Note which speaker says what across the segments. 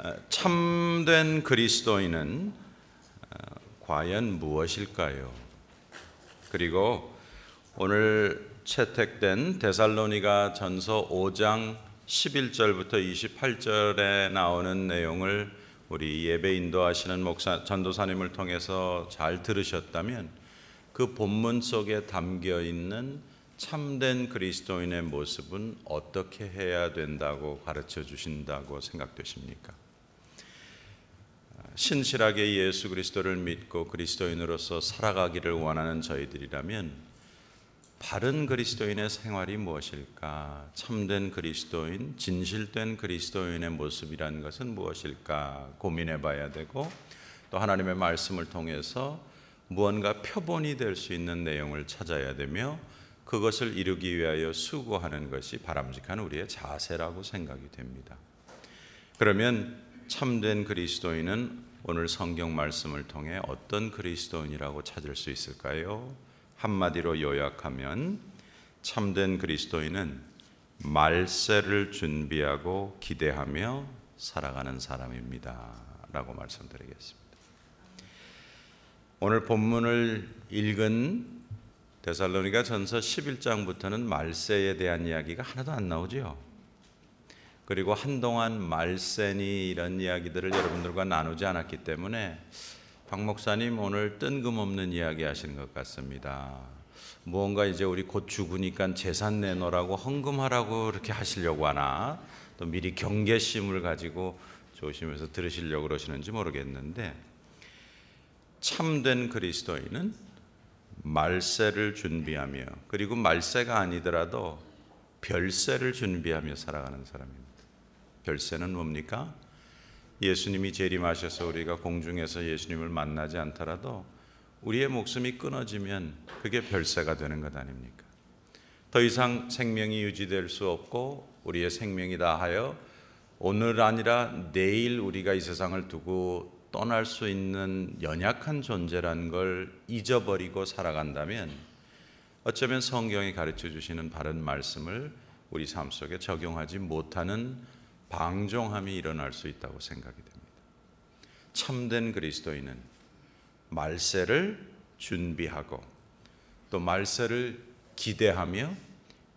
Speaker 1: 어, 참된 그리스도인은 어, 과연 무엇일까요? 그리고 오늘 채택된 데살로니가 전서 5장 11절부터 28절에 나오는 내용을 우리 예배 인도하시는 목사 전도사님을 통해서 잘 들으셨다면 그 본문 속에 담겨 있는 참된 그리스도인의 모습은 어떻게 해야 된다고 가르쳐 주신다고 생각되십니까? 신실하게 예수 그리스도를 믿고 그리스도인으로서 살아가기를 원하는 저희들이라면 바른 그리스도인의 생활이 무엇일까? 참된 그리스도인, 진실된 그리스도인의 모습이라는 것은 무엇일까? 고민해 봐야 되고 또 하나님의 말씀을 통해서 무언가 표본이 될 수 있는 내용을 찾아야 되며 그것을 이루기 위하여 수고하는 것이 바람직한 우리의 자세라고 생각이 됩니다. 그러면 참된 그리스도인은 오늘 성경 말씀을 통해 어떤 그리스도인이라고 찾을 수 있을까요? 한마디로 요약하면 참된 그리스도인은 말세를 준비하고 기대하며 살아가는 사람입니다. 라고 말씀드리겠습니다. 오늘 본문을 읽은 데살로니가 전서 11장부터는 말세에 대한 이야기가 하나도 안 나오죠. 그리고 한동안 말세니 이런 이야기들을 여러분들과 나누지 않았기 때문에 박 목사님 오늘 뜬금없는 이야기 하시는 것 같습니다. 무언가 이제 우리 곧 죽으니까 재산 내놓으라고 헌금하라고 이렇게 하시려고 하나 또 미리 경계심을 가지고 조심해서 들으시려고 그러시는지 모르겠는데 참된 그리스도인은 말세를 준비하며 그리고 말세가 아니더라도 별세를 준비하며 살아가는 사람입니다. 별세는 뭡니까? 예수님이 재림하셔서 우리가 공중에서 예수님을 만나지 않더라도 우리의 목숨이 끊어지면 그게 별세가 되는 것 아닙니까? 더 이상 생명이 유지될 수 없고 우리의 생명이다 하여 오늘 아니라 내일 우리가 이 세상을 두고 떠날 수 있는 연약한 존재라는 걸 잊어버리고 살아간다면 어쩌면 성경이 가르쳐 주시는 바른 말씀을 우리 삶 속에 적용하지 못하는 방종함이 일어날 수 있다고 생각이 됩니다. 참된 그리스도인은 말세를 준비하고 또 말세를 기대하며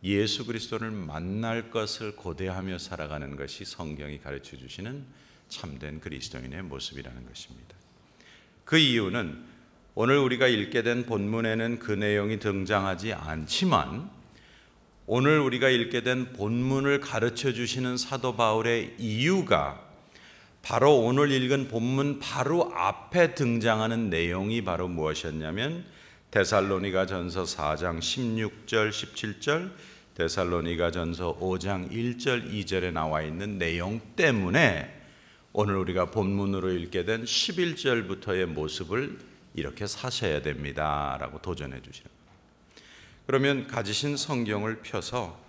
Speaker 1: 예수 그리스도를 만날 것을 고대하며 살아가는 것이 성경이 가르쳐 주시는 참된 그리스도인의 모습이라는 것입니다. 그 이유는 오늘 우리가 읽게 된 본문에는 그 내용이 등장하지 않지만 오늘 우리가 읽게 된 본문을 가르쳐 주시는 사도 바울의 이유가 바로 오늘 읽은 본문 바로 앞에 등장하는 내용이 바로 무엇이었냐면 데살로니가 전서 4장 16절 17절 데살로니가 전서 5장 1절 2절에 나와 있는 내용 때문에 오늘 우리가 본문으로 읽게 된 11절부터의 모습을 이렇게 사셔야 됩니다. 라고 도전해 주시는 그러면 가지신 성경을 펴서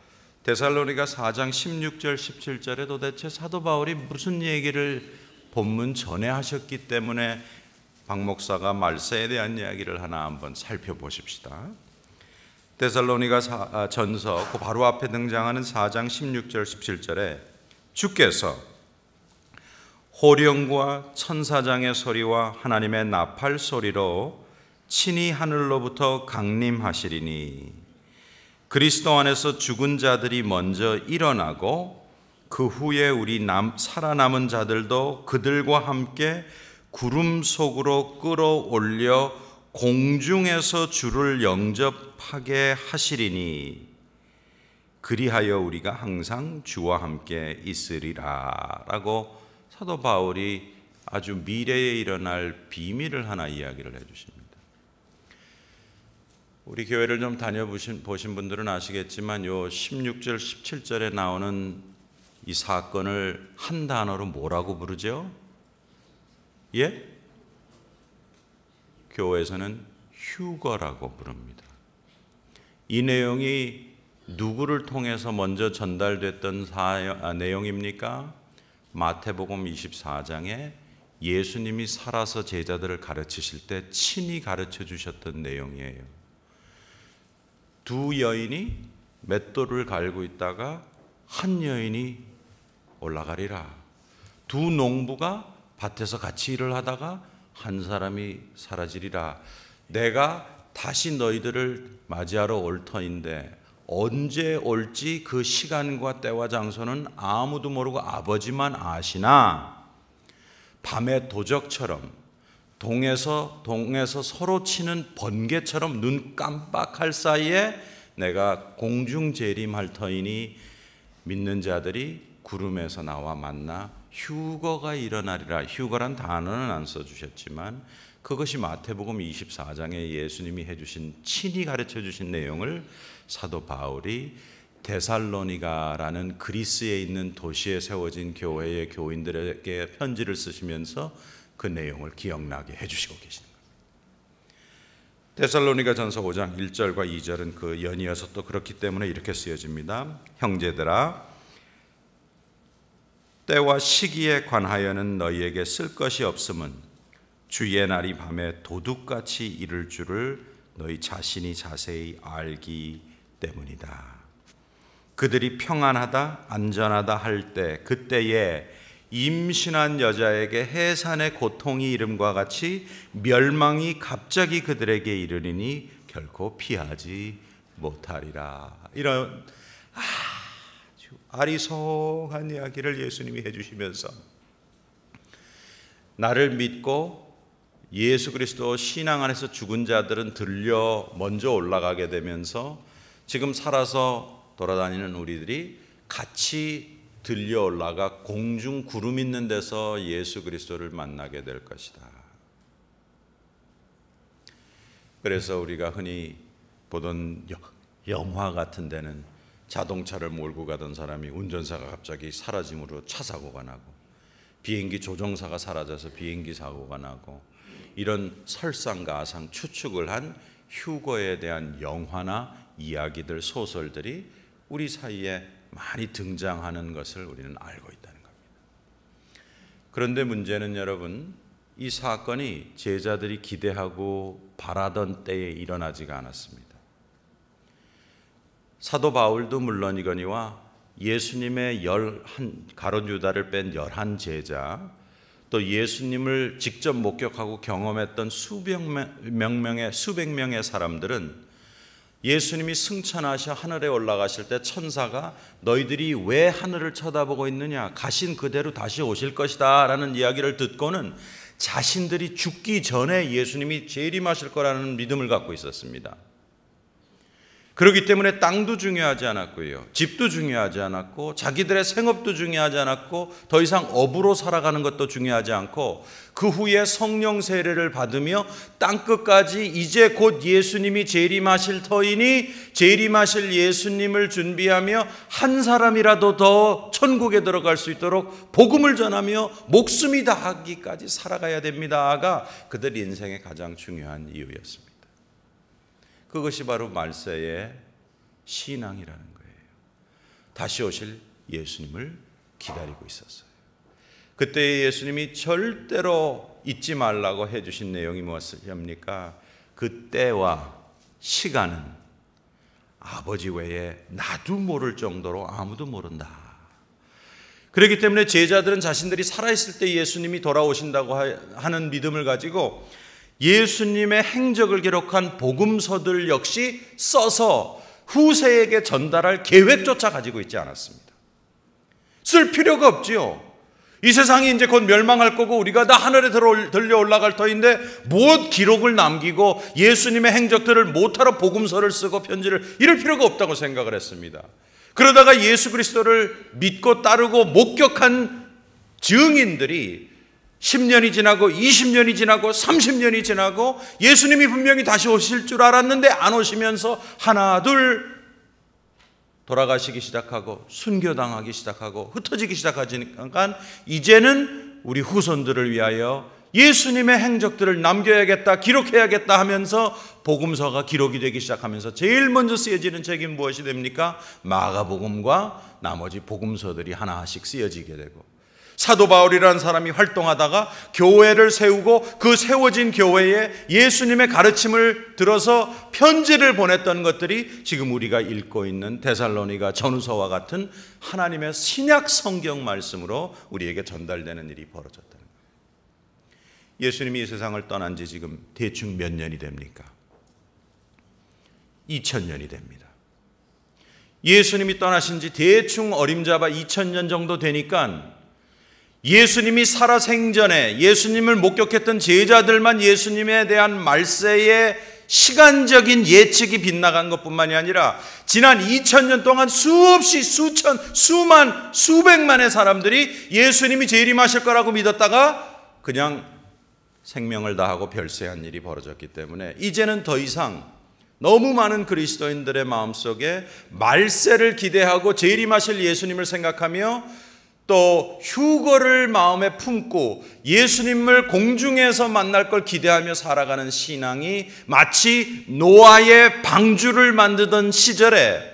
Speaker 1: 데살로니가 4장 16절 17절에 도대체 사도 바울이 무슨 얘기를 본문 전에 하셨기 때문에 박 목사가 말세에 대한 이야기를 하나 한번 살펴보십시다. 데살로니가 사, 아, 전서 그 바로 앞에 등장하는 4장 16절 17절에 주께서 호령과 천사장의 소리와 하나님의 나팔 소리로 친히 하늘로부터 강림하시리니 그리스도 안에서 죽은 자들이 먼저 일어나고 그 후에 우리 남, 살아남은 자들도 그들과 함께 구름 속으로 끌어올려 공중에서 주를 영접하게 하시리니 그리하여 우리가 항상 주와 함께 있으리라라고 사도 바울이 아주 미래에 일어날 비밀을 하나 이야기를 해 주십니다. 우리 교회를 좀 다녀보신 보신 분들은 아시겠지만 요 16절 17절에 나오는 이 사건을 한 단어로 뭐라고 부르죠? 예? 교회에서는 휴거라고 부릅니다. 이 내용이 누구를 통해서 먼저 전달됐던 사연, 아, 내용입니까? 마태복음 24장에 예수님이 살아서 제자들을 가르치실 때 친히 가르쳐 주셨던 내용이에요. 두 여인이 맷돌을 갈고 있다가 한 여인이 올라가리라. 두 농부가 밭에서 같이 일을 하다가 한 사람이 사라지리라. 내가 다시 너희들을 맞이하러 올 터인데 언제 올지 그 시간과 때와 장소는 아무도 모르고 아버지만 아시나 밤의 도적처럼 동에서 동에서 서로 치는 번개처럼 눈 깜빡할 사이에 내가 공중 재림할 터이니 믿는 자들이 구름에서 나와 만나 휴거가 일어나리라. 휴거란 단어는 안 써주셨지만 그것이 마태복음 24장에 예수님이 해주신 친히 가르쳐 주신 내용을 사도 바울이 데살로니가라는 그리스에 있는 도시에 세워진 교회의 교인들에게 편지를 쓰시면서 그 내용을 기억나게 해주시고 계시는 겁니다. 데살로니가 전서 5장 1절과 2절은 그 연이어서 또 그렇기 때문에 이렇게 쓰여집니다. 형제들아, 때와 시기에 관하여는 너희에게 쓸 것이 없음은 주의 날이 밤에 도둑같이 이를 줄을 너희 자신이 자세히 알기 때문이다. 그들이 평안하다, 안전하다 할 때, 그때에 임신한 여자에게 해산의 고통이 이름과 같이 멸망이 갑자기 그들에게 이르리니 결코 피하지 못하리라. 이런 아주 아리송한 이야기를 예수님이 해주시면서 나를 믿고 예수 그리스도 신앙 안에서 죽은 자들은 들려 먼저 올라가게 되면서 지금 살아서 돌아다니는 우리들이 같이 들려 올라가 공중 구름 있는 데서 예수 그리스도를 만나게 될 것이다. 그래서 우리가 흔히 보던 영화 같은 데는 자동차를 몰고 가던 사람이 운전사가 갑자기 사라짐으로 차 사고가 나고 비행기 조종사가 사라져서 비행기 사고가 나고 이런 설상가상 추측을 한 휴거에 대한 영화나 이야기들 소설들이 우리 사이에 많이 등장하는 것을 우리는 알고 있다는 겁니다. 그런데 문제는 여러분, 이 사건이 제자들이 기대하고 바라던 때에 일어나지가 않았습니다. 사도 바울도 물론이거니와 예수님의 열 한 가론 유다를 뺀 열한 제자 또 예수님을 직접 목격하고 경험했던 수백 명의 수백 명의 사람들은 예수님이 승천하셔 하늘에 올라가실 때 천사가 너희들이 왜 하늘을 쳐다보고 있느냐 가신 그대로 다시 오실 것이다 라는 이야기를 듣고는 자신들이 죽기 전에 예수님이 재림하실 거라는 믿음을 갖고 있었습니다. 그렇기 때문에 땅도 중요하지 않았고요. 집도 중요하지 않았고 자기들의 생업도 중요하지 않았고 더 이상 업으로 살아가는 것도 중요하지 않고 그 후에 성령 세례를 받으며 땅 끝까지 이제 곧 예수님이 재림하실 터이니 재림하실 예수님을 준비하며 한 사람이라도 더 천국에 들어갈 수 있도록 복음을 전하며 목숨이 다하기까지 살아가야 됩니다가 그들 인생의 가장 중요한 이유였습니다. 그것이 바로 말세의 신앙이라는 거예요. 다시 오실 예수님을 기다리고 있었어요. 그때 예수님이 절대로 잊지 말라고 해주신 내용이 무엇입니까? 그때와 시간은 아버지 외에 나도 모를 정도로 아무도 모른다. 그렇기 때문에 제자들은 자신들이 살아있을 때 예수님이 돌아오신다고 하는 믿음을 가지고 예수님의 행적을 기록한 복음서들 역시 써서 후세에게 전달할 계획조차 가지고 있지 않았습니다. 쓸 필요가 없지요. 이 세상이 이제 곧 멸망할 거고 우리가 다 하늘에 들려 올라갈 터인데 못 기록을 남기고 예수님의 행적들을 못하러 복음서를 쓰고 편지를 이럴 필요가 없다고 생각을 했습니다. 그러다가 예수 그리스도를 믿고 따르고 목격한 증인들이 10년이 지나고 20년이 지나고 30년이 지나고 예수님이 분명히 다시 오실 줄 알았는데 안 오시면서 하나 둘 돌아가시기 시작하고 순교당하기 시작하고 흩어지기 시작하니까 이제는 우리 후손들을 위하여 예수님의 행적들을 남겨야겠다, 기록해야겠다 하면서 복음서가 기록이 되기 시작하면서 제일 먼저 쓰여지는 책이 무엇이 됩니까? 마가복음과 나머지 복음서들이 하나씩 쓰여지게 되고 사도 바울이라는 사람이 활동하다가 교회를 세우고 그 세워진 교회에 예수님의 가르침을 들어서 편지를 보냈던 것들이 지금 우리가 읽고 있는 데살로니가 전후서와 같은 하나님의 신약 성경 말씀으로 우리에게 전달되는 일이 벌어졌다는 거예요. 예수님이 이 세상을 떠난 지 지금 대충 몇 년이 됩니까? 2000년이 됩니다. 예수님이 떠나신 지 대충 어림잡아 2000년 정도 되니까 예수님이 살아생전에 예수님을 목격했던 제자들만 예수님에 대한 말세의 시간적인 예측이 빗나간 것뿐만이 아니라 지난 2000년 동안 수없이 수천, 수만, 수백만의 사람들이 예수님이 재림하실 거라고 믿었다가 그냥 생명을 다하고 별세한 일이 벌어졌기 때문에 이제는 더 이상 너무 많은 그리스도인들의 마음속에 말세를 기대하고 재림하실 예수님을 생각하며 또 휴거를 마음에 품고 예수님을 공중에서 만날 걸 기대하며 살아가는 신앙이 마치 노아의 방주를 만드던 시절에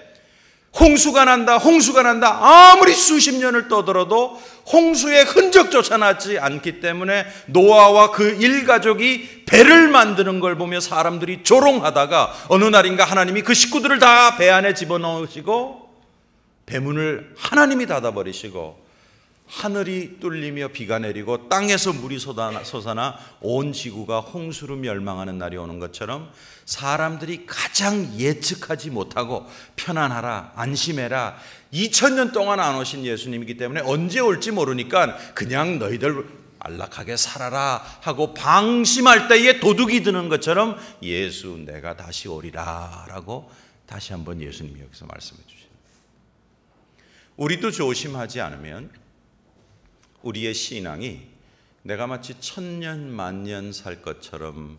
Speaker 1: 홍수가 난다, 홍수가 난다. 아무리 수십 년을 떠들어도 홍수의 흔적조차 나지 않기 때문에 노아와 그 일가족이 배를 만드는 걸 보며 사람들이 조롱하다가 어느 날인가 하나님이 그 식구들을 다 배 안에 집어넣으시고 배문을 하나님이 닫아버리시고 하늘이 뚫리며 비가 내리고 땅에서 물이 솟아나 온 지구가 홍수로 멸망하는 날이 오는 것처럼 사람들이 가장 예측하지 못하고 편안하라 안심해라 2000년 동안 안 오신 예수님이기 때문에 언제 올지 모르니까 그냥 너희들 안락하게 살아라 하고 방심할 때에 도둑이 드는 것처럼 예수 내가 다시 오리라 라고 다시 한번 예수님이 여기서 말씀해 주십니다. 우리도 조심하지 않으면 우리의 신앙이 내가 마치 천년 만년 살 것처럼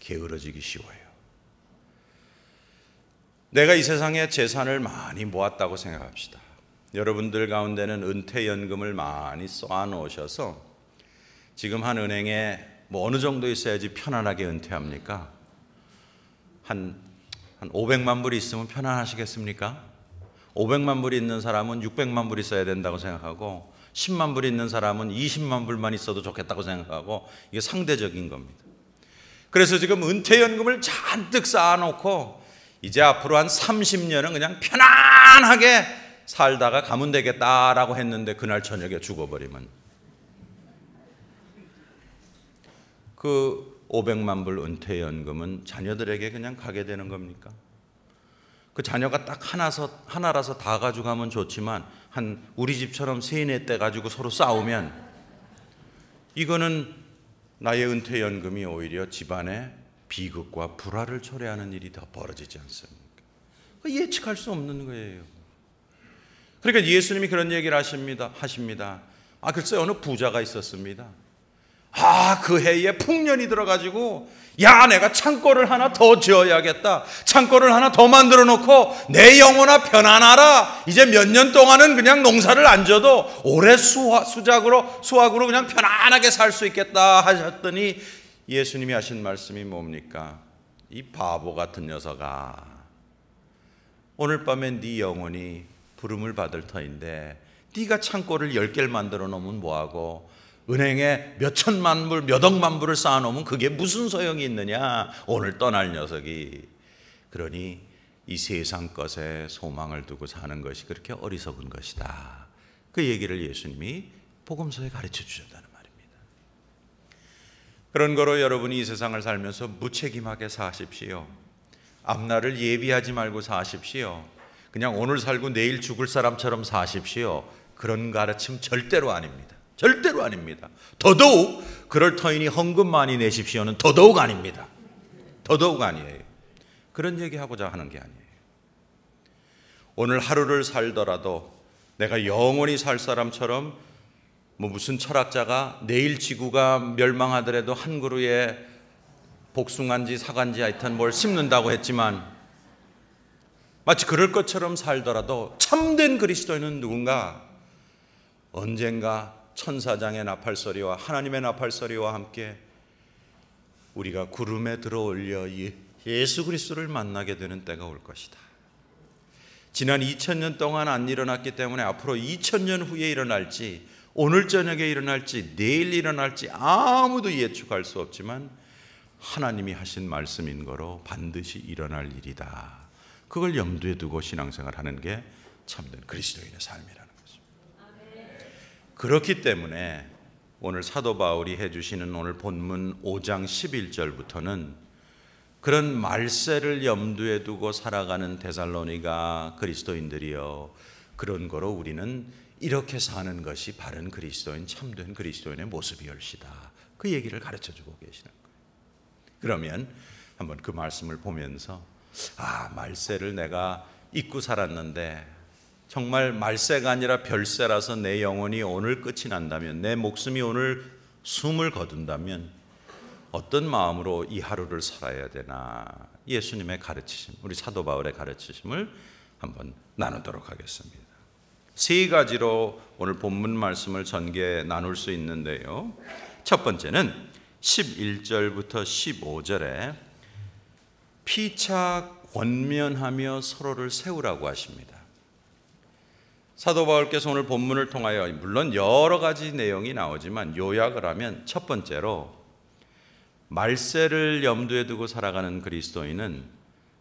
Speaker 1: 게으러지기 쉬워요. 내가 이 세상에 재산을 많이 모았다고 생각합시다. 여러분들 가운데는 은퇴연금을 많이 쌓아놓으셔서 지금 한 은행에 뭐 어느 정도 있어야지 편안하게 은퇴합니까? 한, 한 500만 불이 있으면 편안하시겠습니까? 500만 불이 있는 사람은 600만 불이 써야 된다고 생각하고 10만 불이 있는 사람은 20만 불만 있어도 좋겠다고 생각하고 이게 상대적인 겁니다. 그래서 지금 은퇴연금을 잔뜩 쌓아놓고 이제 앞으로 한 30년은 그냥 편안하게 살다가 가면 되겠다라고 했는데 그날 저녁에 죽어버리면 그 500만 불 은퇴연금은 자녀들에게 그냥 가게 되는 겁니까? 그 자녀가 딱 하나서, 하나라서 다 가져가면 좋지만 한 우리 집처럼 세네 때 가지고 서로 싸우면 이거는 나의 은퇴 연금이 오히려 집안의 비극과 불화를 초래하는 일이 더 벌어지지 않습니까? 그 예측할 수 없는 거예요. 그러니까 예수님이 그런 얘기를 하십니다. 하십니다. 아 글쎄 어느 부자가 있었습니다. 아그 해에 풍년이 들어가지고 야, 내가 창고를 하나 더 지어야겠다. 창고를 하나 더 만들어 놓고 내 영혼아 편안하라. 이제 몇 년 동안은 그냥 농사를 안 져도 올해 수화, 수작으로, 수학으로 그냥 편안하게 살 수 있겠다 하셨더니 예수님이 하신 말씀이 뭡니까? 이 바보 같은 녀석아. 오늘 밤엔 네 영혼이 부름을 받을 터인데 네가 창고를 열 개를 만들어 놓으면 뭐하고 은행에 몇 천만 불, 몇 억만 불을 쌓아놓으면 그게 무슨 소용이 있느냐? 오늘 떠날 녀석이. 그러니 이 세상 것에 소망을 두고 사는 것이 그렇게 어리석은 것이다. 그 얘기를 예수님이 복음서에 가르쳐 주셨다는 말입니다. 그런 거로 여러분이 이 세상을 살면서 무책임하게 사십시오. 앞날을 예비하지 말고 사십시오. 그냥 오늘 살고 내일 죽을 사람처럼 사십시오. 그런 가르침 절대로 아닙니다. 절대로 아닙니다. 더더욱 그럴 터이니 헌금 많이 내십시오는 더더욱 아닙니다. 더더욱 아니에요. 그런 얘기하고자 하는 게 아니에요. 오늘 하루를 살더라도 내가 영원히 살 사람처럼 뭐 무슨 철학자가 내일 지구가 멸망하더라도 한 그루에 복숭아인지 사과인지 하여튼 뭘 심는다고 했지만 마치 그럴 것처럼 살더라도 참된 그리스도인은 누군가 언젠가 천사장의 나팔소리와 하나님의 나팔소리와 함께 우리가 구름에 들어올려 예, 예수 그리스도를 만나게 되는 때가 올 것이다. 지난 2000년 동안 안 일어났기 때문에 앞으로 2000년 후에 일어날지 오늘 저녁에 일어날지 내일 일어날지 아무도 예측할 수 없지만 하나님이 하신 말씀인 거로 반드시 일어날 일이다. 그걸 염두에 두고 신앙생활 하는 게 참된 그리스도인의 삶이라. 그렇기 때문에 오늘 사도 바울이 해주시는 오늘 본문 5장 11절부터는 그런 말세를 염두에 두고 살아가는 데살로니가 그리스도인들이여 그런 거로 우리는 이렇게 사는 것이 바른 그리스도인 참된 그리스도인의 모습이올시다 그 얘기를 가르쳐주고 계시는 거예요 그러면 한번 그 말씀을 보면서 아 말세를 내가 잊고 살았는데 정말 말세가 아니라 별세라서 내 영혼이 오늘 끝이 난다면 내 목숨이 오늘 숨을 거둔다면 어떤 마음으로 이 하루를 살아야 되나 예수님의 가르치심 우리 사도 바울의 가르치심을 한번 나누도록 하겠습니다. 세 가지로 오늘 본문 말씀을 전개 나눌 수 있는데요. 첫 번째는 11절부터 15절에 피차 권면하며 서로를 세우라고 하십니다. 사도 바울께서 오늘 본문을 통하여 물론 여러 가지 내용이 나오지만 요약을 하면 첫 번째로 말세를 염두에 두고 살아가는 그리스도인은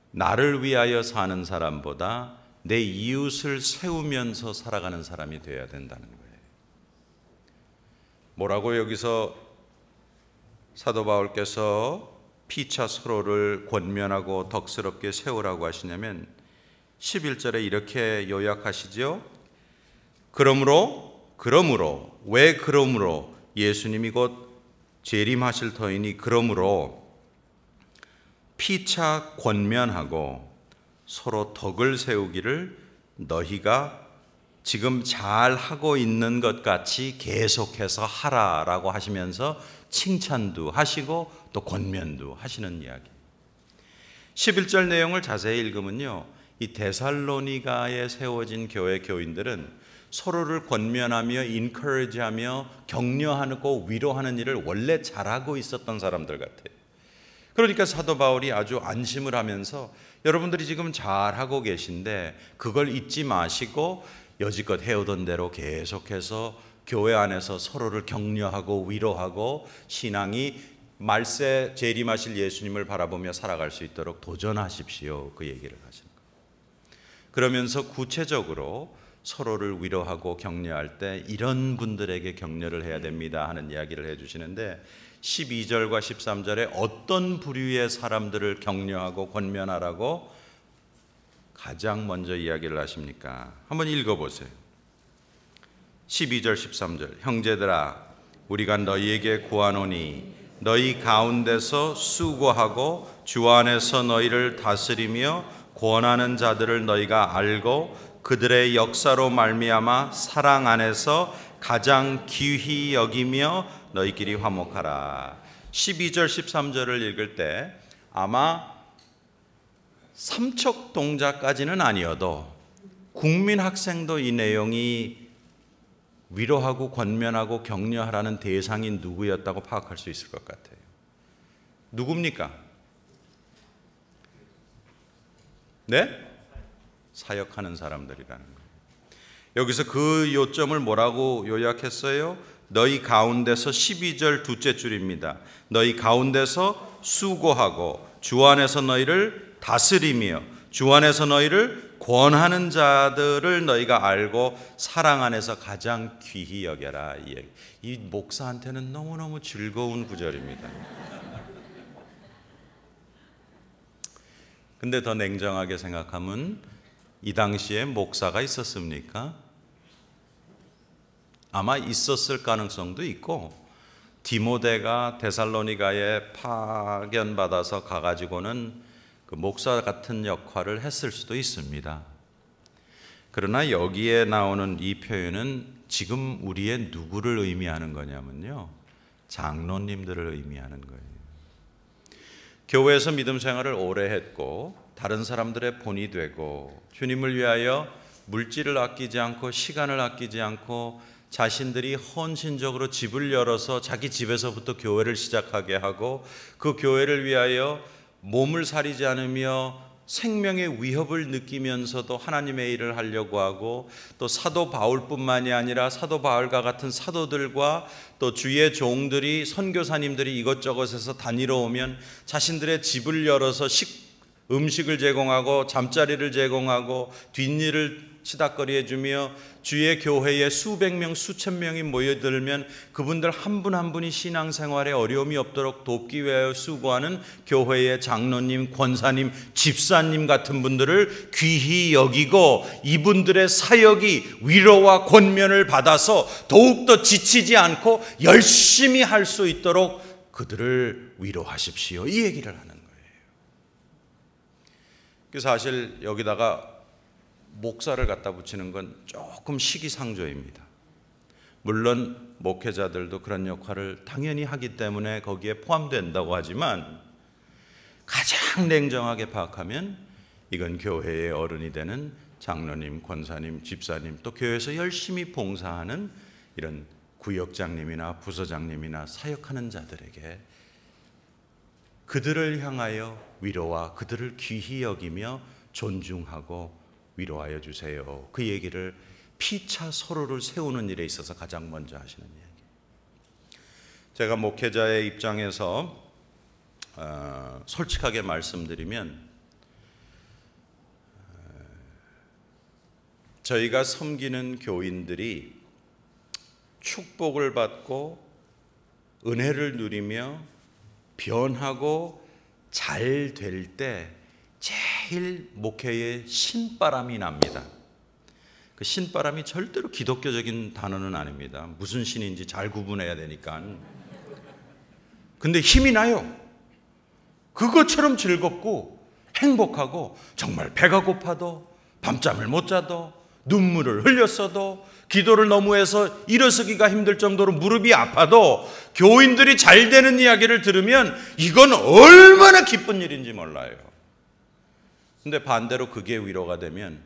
Speaker 1: 나를 위하여 사는 사람보다 내 이웃을 세우면서 살아가는 사람이 되어야 된다는 거예요. 뭐라고 여기서 사도 바울께서 피차 서로를 권면하고 덕스럽게 세우라고 하시냐면 11절에 이렇게 요약하시죠. 그러므로 그러므로 왜 그러므로 예수님이 곧 재림하실 터이니 그러므로 피차 권면하고 서로 덕을 세우기를 너희가 지금 잘 하고 있는 것 같이 계속해서 하라라고 하시면서 칭찬도 하시고 또 권면도 하시는 이야기. 11절 내용을 자세히 읽으면요. 이 데살로니가에 세워진 교회 교인들은 서로를 권면하며 인커리지하며 격려하고 위로하는 일을 원래 잘하고 있었던 사람들 같아요. 그러니까 사도 바울이 아주 안심을 하면서 여러분들이 지금 잘하고 계신데 그걸 잊지 마시고 여지껏 해오던 대로 계속해서 교회 안에서 서로를 격려하고 위로하고 신앙이 말세 재림하실 예수님을 바라보며 살아갈 수 있도록 도전하십시오. 그 얘기를 하시는 거예요. 그러면서 구체적으로 서로를 위로하고 격려할 때 이런 분들에게 격려를 해야 됩니다 하는 이야기를 해주시는데 12절과 13절에 어떤 부류의 사람들을 격려하고 권면하라고 가장 먼저 이야기를 하십니까? 한번 읽어보세요. 12절, 13절. 형제들아, 우리가 너희에게 구하노니 너희 가운데서 수고하고 주 안에서 너희를 다스리며 권하는 자들을 너희가 알고 그들의 역사로 말미암아 사랑 안에서 가장 귀히 여기며 너희끼리 화목하라. 12절 13절을 읽을 때 아마 삼척 동자까지는 아니어도 국민 학생도 이 내용이 위로하고 권면하고 격려하라는 대상이 누구였다고 파악할 수 있을 것 같아요. 누굽니까? 네? 사역하는 사람들이라는 거예요. 여기서 그 요점을 뭐라고 요약했어요? 너희 가운데서 12절 둘째 줄입니다. 너희 가운데서 수고하고 주 안에서 너희를 다스리며 주 안에서 너희를 권하는 자들을 너희가 알고 사랑 안에서 가장 귀히 여겨라. 이 목사한테는 너무너무 즐거운 구절입니다. 근데 더 냉정하게 생각하면 이 당시에 목사가 있었습니까? 아마 있었을 가능성도 있고 디모데가 데살로니가에 파견받아서 가가지고는 그 목사 같은 역할을 했을 수도 있습니다. 그러나 여기에 나오는 이 표현은 지금 우리의 누구를 의미하는 거냐면요. 장로님들을 의미하는 거예요. 교회에서 믿음 생활을 오래 했고 다른 사람들의 본이 되고 주님을 위하여 물질을 아끼지 않고 시간을 아끼지 않고 자신들이 헌신적으로 집을 열어서 자기 집에서부터 교회를 시작하게 하고 그 교회를 위하여 몸을 사리지 않으며 생명의 위협을 느끼면서도 하나님의 일을 하려고 하고 또 사도 바울뿐만이 아니라 사도 바울과 같은 사도들과 또 주의 종들이 선교사님들이 이것저것에서 다니러 오면 자신들의 집을 열어서 식 음식을 제공하고 잠자리를 제공하고 뒷일을 치닥거리해 주며 주의 교회에 수백 명 수천 명이 모여들면 그분들 한 분한 한 분이 신앙생활에 어려움이 없도록 돕기 위하여 수고하는 교회의 장로님, 권사님, 집사님 같은 분들을 귀히 여기고 이분들의 사역이 위로와 권면을 받아서 더욱더 지치지 않고 열심히 할 수 있도록 그들을 위로하십시오. 이 얘기를 하는 그 사실 여기다가 목사를 갖다 붙이는 건 조금 시기상조입니다. 물론 목회자들도 그런 역할을 당연히 하기 때문에 거기에 포함된다고 하지만 가장 냉정하게 파악하면 이건 교회의 어른이 되는 장로님, 권사님, 집사님 또 교회에서 열심히 봉사하는 이런 구역장님이나 부서장님이나 사역하는 자들에게 그들을 향하여 위로와 그들을 귀히 여기며 존중하고 위로하여 주세요. 그 얘기를 피차 서로를 세우는 일에 있어서 가장 먼저 하시는 이야기. 제가 목회자의 입장에서 어, 솔직하게 말씀드리면 어, 저희가 섬기는 교인들이 축복을 받고 은혜를 누리며 변하고 잘될때 제일 목회에 신바람이 납니다. 그 신바람이 절대로 기독교적인 단어는 아닙니다. 무슨 신인지 잘 구분해야 되니까. 근데 힘이 나요. 그것처럼 즐겁고 행복하고 정말 배가 고파도 밤잠을 못 자도 눈물을 흘렸어도 기도를 너무해서 일어서기가 힘들 정도로 무릎이 아파도 교인들이 잘 되는 이야기를 들으면 이건 얼마나 기쁜 일인지 몰라요. 근데 반대로 그게 위로가 되면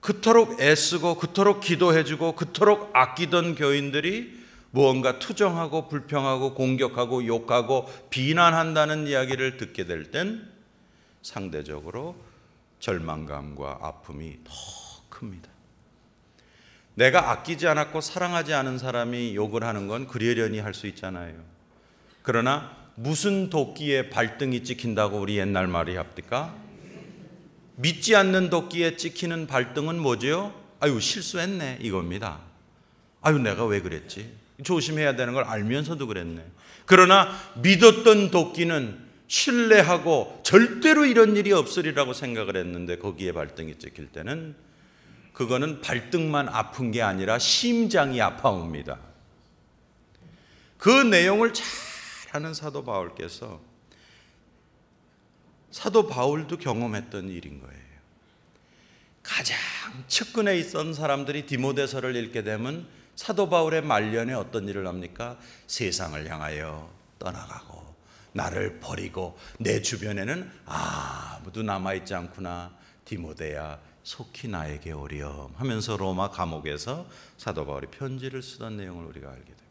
Speaker 1: 그토록 애쓰고 그토록 기도해주고 그토록 아끼던 교인들이 무언가 투정하고 불평하고 공격하고 욕하고 비난한다는 이야기를 듣게 될 땐 상대적으로 절망감과 아픔이 더 큽니다. 내가 아끼지 않았고 사랑하지 않은 사람이 욕을 하는 건그리려니할 수 있잖아요. 그러나 무슨 도끼에 발등이 찍힌다고 우리 옛날 말이 합니까? 믿지 않는 도끼에 찍히는 발등은 뭐지요? 아유 실수했네 이겁니다. 아유 내가 왜 그랬지? 조심해야 되는 걸 알면서도 그랬네. 그러나 믿었던 도끼는 신뢰하고 절대로 이런 일이 없으리라고 생각을 했는데 거기에 발등이 찍힐 때는 그거는 발등만 아픈 게 아니라 심장이 아파옵니다. 그 내용을 잘 아는 사도 바울께서 사도 바울도 경험했던 일인 거예요. 가장 측근에 있던 사람들이 디모데서를 읽게 되면 사도 바울의 말년에 어떤 일을 합니까? 세상을 향하여 떠나가고 나를 버리고 내 주변에는 아무도 남아있지 않구나 디모데야 속히 나에게 오렴 하면서 로마 감옥에서 사도 바울이 편지를 쓰던 내용을 우리가 알게 됩니다.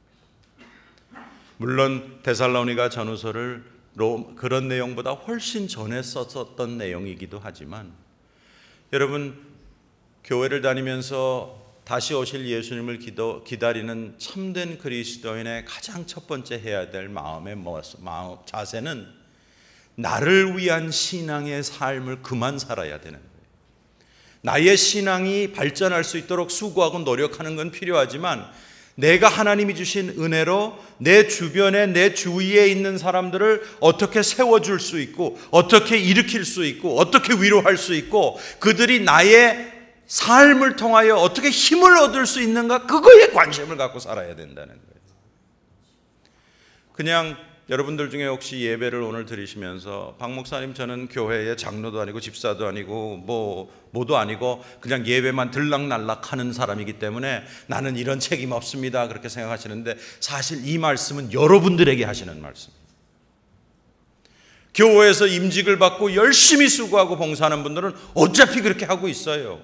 Speaker 1: 물론 데살로니가 전후서를 그런 내용보다 훨씬 전에 썼었던 내용이기도 하지만 여러분 교회를 다니면서 다시 오실 예수님을 기도, 기다리는 참된 그리스도인의 가장 첫 번째 해야 될 마음의 뭐, 마음, 자세는 나를 위한 신앙의 삶을 그만 살아야 되는 나의 신앙이 발전할 수 있도록 수고하고 노력하는 건 필요하지만 내가 하나님이 주신 은혜로 내 주변에 내 주위에 있는 사람들을 어떻게 세워줄 수 있고 어떻게 일으킬 수 있고 어떻게 위로할 수 있고 그들이 나의 삶을 통하여 어떻게 힘을 얻을 수 있는가 그거에 관심을 갖고 살아야 된다는 거예요. 그냥 여러분들 중에 혹시 예배를 오늘 드리시면서 박 목사님 저는 교회의 장로도 아니고 집사도 아니고 뭐 뭐도 아니고 그냥 예배만 들락날락 하는 사람이기 때문에 나는 이런 책임 없습니다. 그렇게 생각하시는데 사실 이 말씀은 여러분들에게 하시는 말씀. 교회에서 임직을 받고 열심히 수고하고 봉사하는 분들은 어차피 그렇게 하고 있어요.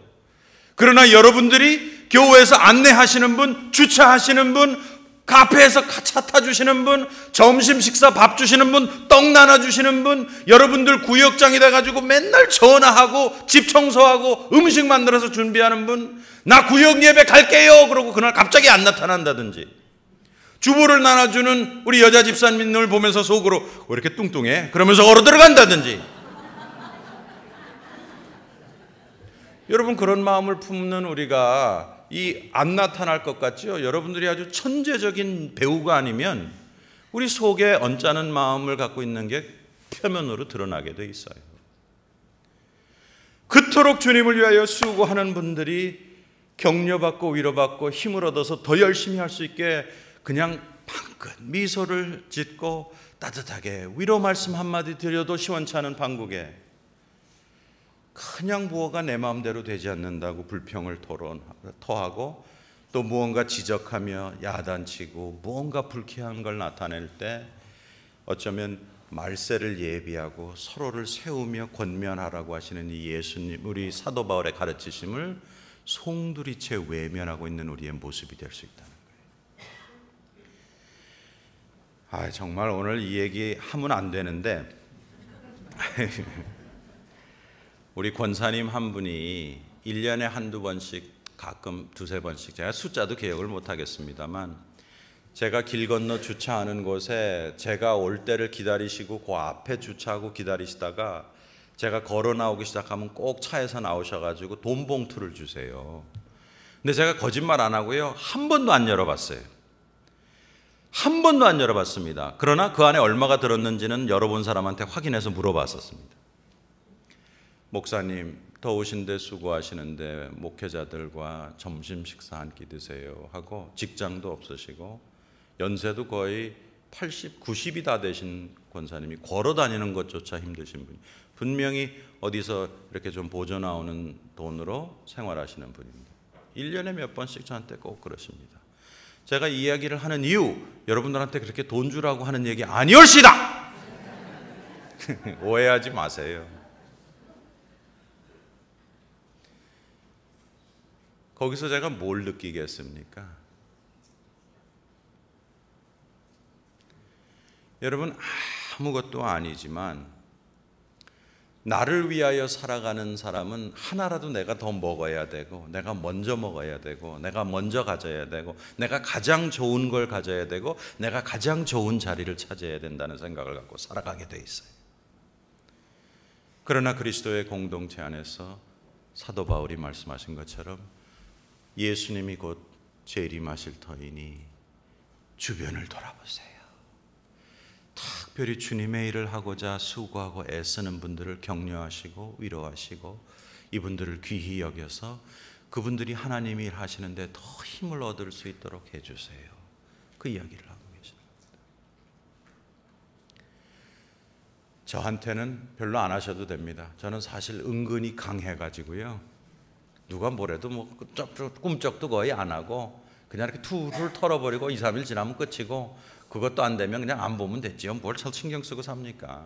Speaker 1: 그러나 여러분들이 교회에서 안내하시는 분, 주차하시는 분, 카페에서 차 타주시는 분, 점심 식사 밥 주시는 분, 떡 나눠주시는 분, 여러분들 구역장이 돼가지고 맨날 전화하고 집 청소하고 음식 만들어서 준비하는 분, 나 구역 예배 갈게요! 그러고 그날 갑자기 안 나타난다든지. 주부를 나눠주는 우리 여자 집사님을 보면서 속으로 왜 어, 이렇게 뚱뚱해? 그러면서 얼어 들어간다든지. 여러분 그런 마음을 품는 우리가 이안 나타날 것 같지요? 여러분들이 아주 천재적인 배우가 아니면 우리 속에 언짢은 마음을 갖고 있는 게 표면으로 드러나게 돼 있어요. 그토록 주님을 위하여 수고하는 분들이 격려받고 위로받고 힘을 얻어서 더 열심히 할 수 있게 그냥 방긋 미소를 짓고 따뜻하게 위로 말씀 한마디 드려도 시원찮은 방국에 그냥 부어가 내 마음대로 되지 않는다고 불평을 토론 토하고 또 무언가 지적하며 야단치고 무언가 불쾌한 걸 나타낼 때 어쩌면 말세를 예비하고 서로를 세우며 권면하라고 하시는 이 예수님 우리 사도 바울의 가르치심을 송두리째 외면하고 있는 우리의 모습이 될 수 있다는 거예요. 아 정말 오늘 이 얘기 하면 안 되는데 우리 권사님 한 분이 1년에 한두 번씩 가끔 두세 번씩 제가 숫자도 기억을 못 하겠습니다만 제가 길 건너 주차하는 곳에 제가 올 때를 기다리시고 그 앞에 주차하고 기다리시다가 제가 걸어 나오기 시작하면 꼭 차에서 나오셔 가지고 돈 봉투를 주세요. 근데 제가 거짓말 안 하고요. 한 번도 안 열어봤어요. 한 번도 안 열어봤습니다. 그러나 그 안에 얼마가 들었는지는 열어본 사람한테 확인해서 물어봤었습니다. 목사님 더우신데 수고하시는데 목회자들과 점심 식사 한 끼 드세요 하고 직장도 없으시고 연세도 거의 80, 90이 다 되신 권사님이 걸어 다니는 것조차 힘드신 분이 분명히 어디서 이렇게 좀 보조 나오는 돈으로 생활하시는 분입니다. 1년에 몇 번씩 저한테 꼭 그러십니다. 제가 이야기를 이 하는 이유 여러분들한테 그렇게 돈 주라고 하는 얘기 아니올시다. 오해하지 마세요. 거기서 제가 뭘 느끼겠습니까? 여러분 아무것도 아니지만 나를 위하여 살아가는 사람은 하나라도 내가 더 먹어야 되고, 내가 먼저 먹어야 되고, 내가 먼저 가져야 되고, 내가 가장 좋은 걸 가져야 되고, 내가 가장 좋은 자리를 찾아야 된다는 생각을 갖고 살아가게 돼 있어요. 그러나 그리스도의 공동체 안에서 사도 바울이 말씀하신 것처럼 예수님이 곧 재림하실 터이니 주변을 돌아보세요. 특별히 주님의 일을 하고자 수고하고 애쓰는 분들을 격려하시고 위로하시고 이분들을 귀히 여겨서 그분들이 하나님이 일하시는데 더 힘을 얻을 수 있도록 해주세요. 그 이야기를 하고 계시니다 저한테는 별로 안 하셔도 됩니다. 저는 사실 은근히 강해가지고요. 누가 뭐래도 뭐 그 꿈쩍도 거의 안 하고 그냥 이렇게 툴을 털어버리고 2, 3일 지나면 끝이고 그것도 안 되면 그냥 안 보면 됐지요. 뭘 신경 쓰고 삽니까?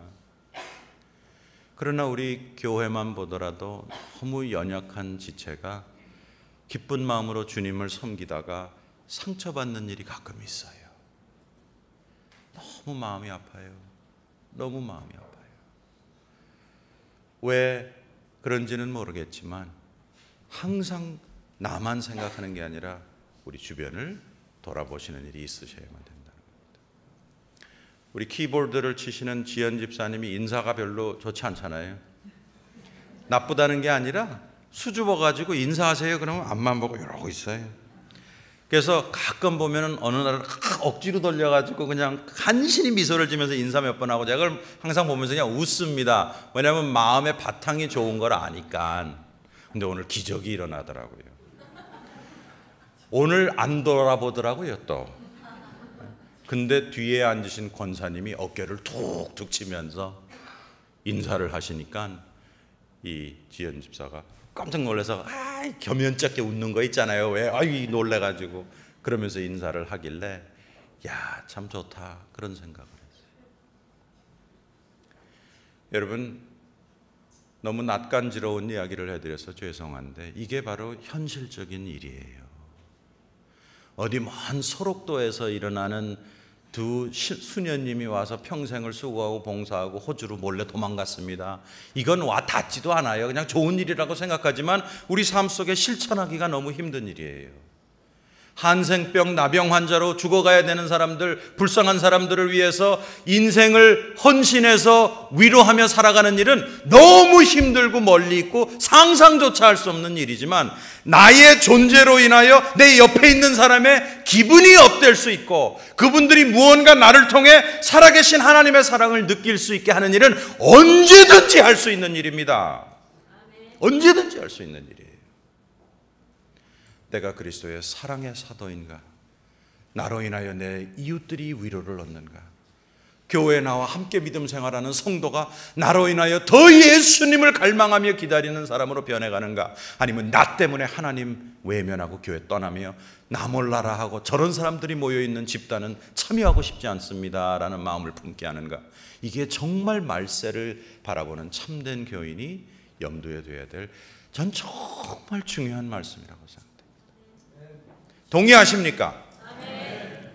Speaker 1: 그러나 우리 교회만 보더라도 너무 연약한 지체가 기쁜 마음으로 주님을 섬기다가 상처받는 일이 가끔 있어요. 너무 마음이 아파요. 너무 마음이 아파요. 왜 그런지는 모르겠지만 항상 나만 생각하는 게 아니라 우리 주변을 돌아보시는 일이 있으셔야만 된다는 겁니다. 우리 키보드를 치시는 지연 집사님이 인사가 별로 좋지 않잖아요. 나쁘다는 게 아니라 수줍어 가지고 인사하세요. 그러면 앞만 보고 이러고 있어요. 그래서 가끔 보면은 어느 날 억지로 돌려가지고 그냥 간신히 미소를 지면서 인사 몇 번 하고 제가 그걸 항상 보면서 그냥 웃습니다. 왜냐하면 마음의 바탕이 좋은 걸 아니까. 근데 오늘 기적이 일어나더라고요. 오늘 안 돌아보더라고요, 또. 근데 뒤에 앉으신 권사님이 어깨를 툭툭 치면서 인사를 하시니까 이 지연 집사가 깜짝 놀라서 아, 겸연쩍게 웃는 거 있잖아요. 왜? 아이 놀래 가지고 그러면서 인사를 하길래 야, 참 좋다. 그런 생각을 했어요. 여러분 너무 낯간지러운 이야기를 해드려서 죄송한데 이게 바로 현실적인 일이에요. 어디 먼 소록도에서 일어나는 두 수녀님이 와서 평생을 수고하고 봉사하고 호주로 몰래 도망갔습니다. 이건 와 닿지도 않아요. 그냥 좋은 일이라고 생각하지만 우리 삶 속에 실천하기가 너무 힘든 일이에요. 한생병, 나병 환자로 죽어가야 되는 사람들, 불쌍한 사람들을 위해서 인생을 헌신해서 위로하며 살아가는 일은 너무 힘들고 멀리 있고 상상조차 할 수 없는 일이지만 나의 존재로 인하여 내 옆에 있는 사람의 기분이 업될 수 있고 그분들이 무언가 나를 통해 살아계신 하나님의 사랑을 느낄 수 있게 하는 일은 언제든지 할 수 있는 일입니다. 언제든지 할 수 있는 일입니다 내가 그리스도의 사랑의 사도인가? 나로 인하여 내 이웃들이 위로를 얻는가? 교회 나와 함께 믿음 생활하는 성도가 나로 인하여 더 예수님을 갈망하며 기다리는 사람으로 변해가는가? 아니면 나 때문에 하나님 외면하고 교회 떠나며 나 몰라라 하고 저런 사람들이 모여있는 집단은 참여하고 싶지 않습니다. 라는 마음을 품게 하는가? 이게 정말 말세를 바라보는 참된 교인이 염두에 둬야 될 전 정말 중요한 말씀이라고 생각합니다. 동의하십니까? 예.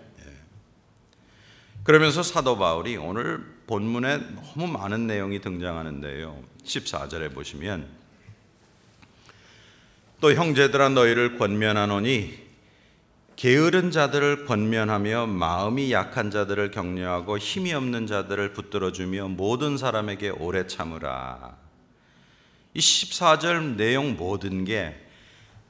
Speaker 1: 그러면서 사도 바울이 오늘 본문에 너무 많은 내용이 등장하는데요. 14절에 보시면 또 형제들아 너희를 권면하노니 게으른 자들을 권면하며 마음이 약한 자들을 격려하고 힘이 없는 자들을 붙들어 주며 모든 사람에게 오래 참으라. 이 14절 내용 모든 게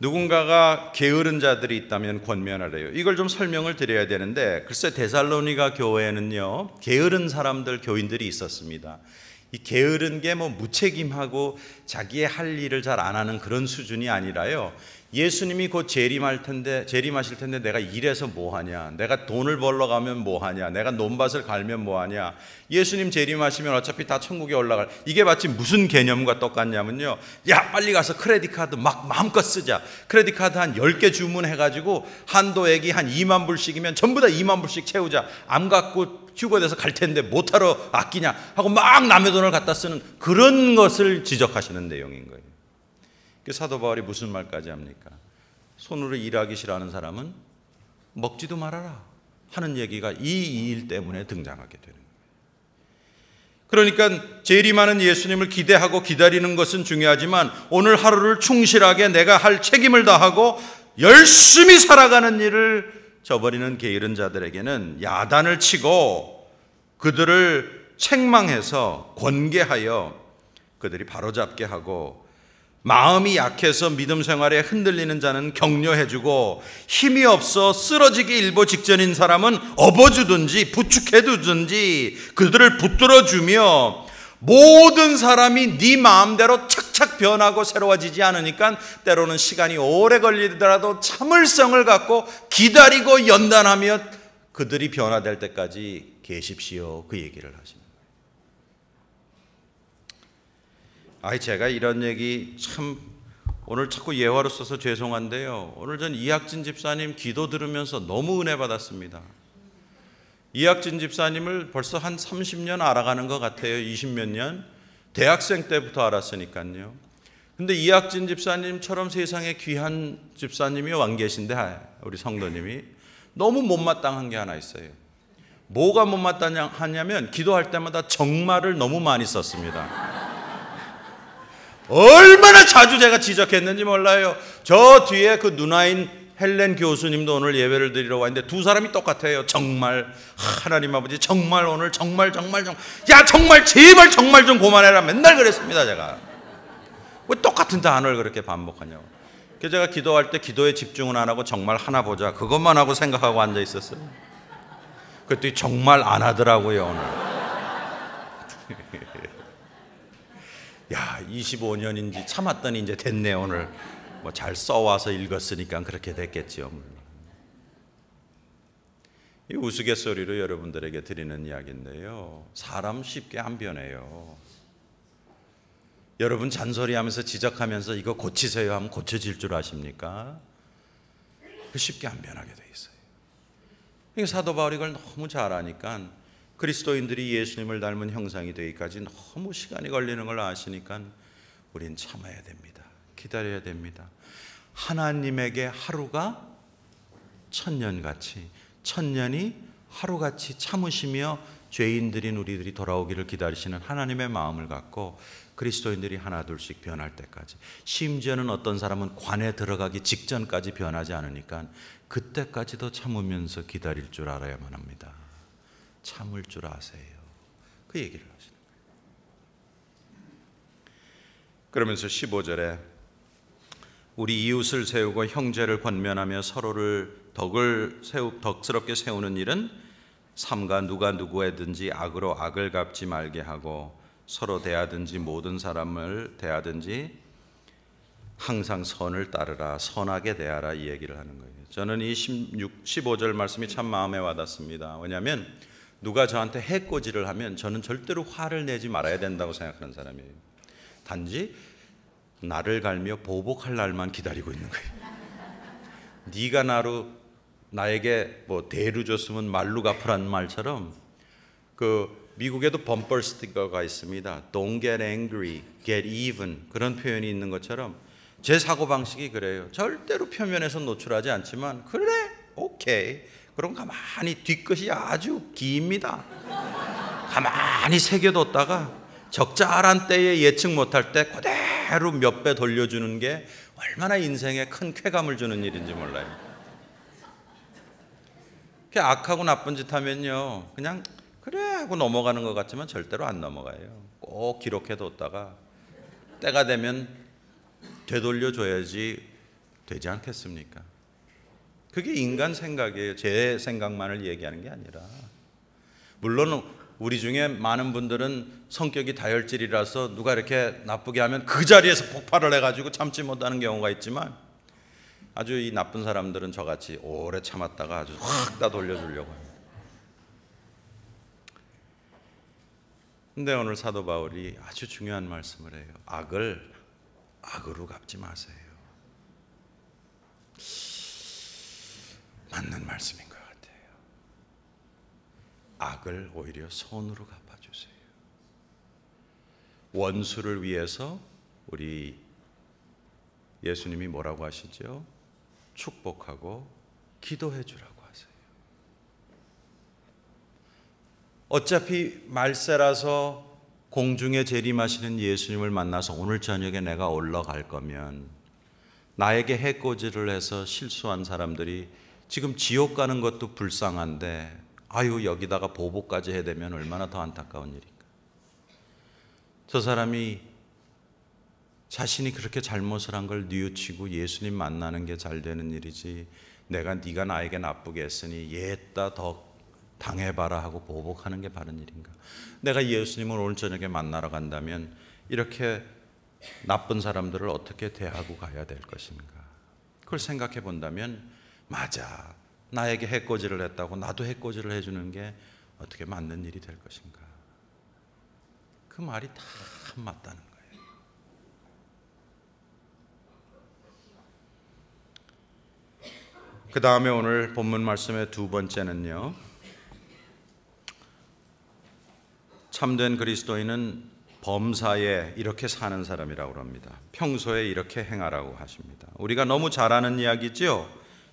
Speaker 1: 누군가가 게으른 자들이 있다면 권면하래요. 이걸 좀 설명을 드려야 되는데 글쎄 데살로니가 교회에는요 게으른 사람들 교인들이 있었습니다. 이 게으른 게 뭐 무책임하고 자기의 할 일을 잘 안 하는 그런 수준이 아니라요. 예수님이 곧 재림할 텐데 재림하실 텐데 내가 일해서 뭐 하냐? 내가 돈을 벌러 가면 뭐 하냐? 내가 논밭을 갈면 뭐 하냐? 예수님 재림하시면 어차피 다 천국에 올라갈. 이게 마치 무슨 개념과 똑같냐면요. 야, 빨리 가서 크레딧 카드 막 마음껏 쓰자. 크레딧 카드 한 10개 주문해 가지고 한도액이 한 2만 불씩이면 전부 다 2만 불씩 채우자. 암 갖고 휴거돼서 갈 텐데 못 하러 아끼냐 하고 막 남의 돈을 갖다 쓰는 그런 것을 지적하시는 내용인 거예요. 그 사도 바울이 무슨 말까지 합니까? 손으로 일하기 싫어하는 사람은 먹지도 말아라 하는 얘기가 이 일 때문에 등장하게 되는 그러니까 재림하는 예수님을 기대하고 기다리는 것은 중요하지만 오늘 하루를 충실하게 내가 할 책임을 다하고 열심히 살아가는 일을 저버리는 게으른 자들에게는 야단을 치고 그들을 책망해서 권계하여 그들이 바로잡게 하고 마음이 약해서 믿음 생활에 흔들리는 자는 격려해주고 힘이 없어 쓰러지기 일보 직전인 사람은 업어주든지 부축해두든지 그들을 붙들어주며 모든 사람이 네 마음대로 착착 변하고 새로워지지 않으니까 때로는 시간이 오래 걸리더라도 참을성을 갖고 기다리고 연단하며 그들이 변화될 때까지 계십시오. 그 얘기를 하십니다. 아이 제가 이런 얘기 참 오늘 자꾸 예화로 써서 죄송한데요. 오늘 전 이학진 집사님 기도 들으면서 너무 은혜 받았습니다. 이학진 집사님을 벌써 한 30년 알아가는 것 같아요. 20몇 년. 대학생 때부터 알았으니까요. 근데 이학진 집사님처럼 세상에 귀한 집사님이 왕 계신데 아, 우리 성도님이 너무 못마땅한 게 하나 있어요. 뭐가 못마땅하냐면 기도할 때마다 정말을 너무 많이 썼습니다. 얼마나 자주 제가 지적했는지 몰라요. 저 뒤에 그 누나인 헬렌 교수님도 오늘 예배를 드리러 왔는데 두 사람이 똑같아요. 정말 하나님 아버지 정말 오늘 정말 정말 정말 야 정말 제발 정말 좀 고만해라 맨날 그랬습니다 제가 왜 똑같은 단어를 그렇게 반복하냐고. 그래서 제가 기도할 때 기도에 집중은 안 하고 정말 하나 보자 그것만 하고 생각하고 앉아 있었어요. 그랬더니 정말 안 하더라고요 오늘. 25년인지 참았더니 이제 됐네 오늘 뭐잘 써와서 읽었으니까 그렇게 됐겠지요. 이 우스갯소리로 여러분들에게 드리는 이야기인데요. 사람 쉽게 안 변해요. 여러분 잔소리하면서 지적하면서 이거 고치세요 하면 고쳐질 줄 아십니까? 그 쉽게 안 변하게 돼 있어요. 사도 바울이 이걸 너무 잘 아니까 그리스도인들이 예수님을 닮은 형상이 되기까지 너무 시간이 걸리는 걸 아시니까 우린 참아야 됩니다. 기다려야 됩니다. 하나님에게 하루가 천년같이 천년이 하루같이 참으시며 죄인들인 우리들이 돌아오기를 기다리시는 하나님의 마음을 갖고 그리스도인들이 하나둘씩 변할 때까지 심지어는 어떤 사람은 관에 들어가기 직전까지 변하지 않으니까 그때까지도 참으면서 기다릴 줄 알아야만 합니다. 참을 줄 아세요. 그 얘기를 하시는 거예요. 그러면서 15절에 우리 이웃을 세우고 형제를 권면하며 서로를 덕을 세우, 덕스럽게 세우는 일은 삼가 누가 누구에든지 악으로 악을 갚지 말게 하고 서로 대하든지 모든 사람을 대하든지 항상 선을 따르라 선하게 대하라 이 얘기를 하는 거예요. 저는 이 16, 15절 말씀이 참 마음에 와닿습니다. 왜냐하면 누가 저한테 해코지를 하면 저는 절대로 화를 내지 말아야 된다고 생각하는 사람이에요. 단지 나를 갈며 보복할 날만 기다리고 있는 거예요. 네가 나로 나에게 뭐 대루 줬으면 말로 갚으라는 말처럼 그 미국에도 범퍼 스티커가 있습니다. Don't get angry, get even 그런 표현이 있는 것처럼 제 사고 방식이 그래요. 절대로 표면에서 노출하지 않지만 그래, 오케이. 그럼 가만히 뒤끝이 아주 깁니다. 가만히 새겨뒀다가 적절한 때에 예측 못할 때 그대로 몇 배 돌려주는 게 얼마나 인생에 큰 쾌감을 주는 일인지 몰라요. 악하고 나쁜 짓 하면요. 그냥 그래 하고 넘어가는 것 같지만 절대로 안 넘어가요. 꼭 기록해뒀다가 때가 되면 되돌려줘야지 되지 않겠습니까? 그게 인간 생각이에요. 제 생각만을 얘기하는 게 아니라. 물론 우리 중에 많은 분들은 성격이 다혈질이라서 누가 이렇게 나쁘게 하면 그 자리에서 폭발을 해가지고 참지 못하는 경우가 있지만 아주 이 나쁜 사람들은 저같이 오래 참았다가 아주 확 다 돌려주려고 합니다. 근데 오늘 사도 바울이 아주 중요한 말씀을 해요. 악을 악으로 갚지 마세요. 맞는 말씀인 것 같아요. 악을 오히려 선으로 갚아주세요. 원수를 위해서 우리 예수님이 뭐라고 하시죠? 축복하고 기도해 주라고 하세요. 어차피 말세라서 공중에 재림하시는 예수님을 만나서 오늘 저녁에 내가 올라갈 거면 나에게 해코지를 해서 실수한 사람들이 지금 지옥 가는 것도 불쌍한데 아유 여기다가 보복까지 해야되면 얼마나 더 안타까운 일일까. 저 사람이 자신이 그렇게 잘못을 한 걸 뉘우치고 예수님 만나는 게 잘 되는 일이지 내가 네가 나에게 나쁘게 했으니 얘다 더 당해봐라 하고 보복하는 게 바른 일인가? 내가 예수님을 오늘 저녁에 만나러 간다면 이렇게 나쁜 사람들을 어떻게 대하고 가야 될 것인가? 그걸 생각해 본다면 맞아. 나에게 해코지를 했다고 나도 해코지를 해주는 게 어떻게 맞는 일이 될 것인가. 그 말이 다 맞다는 거예요. 그 다음에 오늘 본문 말씀의 두 번째는요. 참된 그리스도인은 범사에 이렇게 사는 사람이라고 합니다. 평소에 이렇게 행하라고 하십니다. 우리가 너무 잘 아는 이야기지요.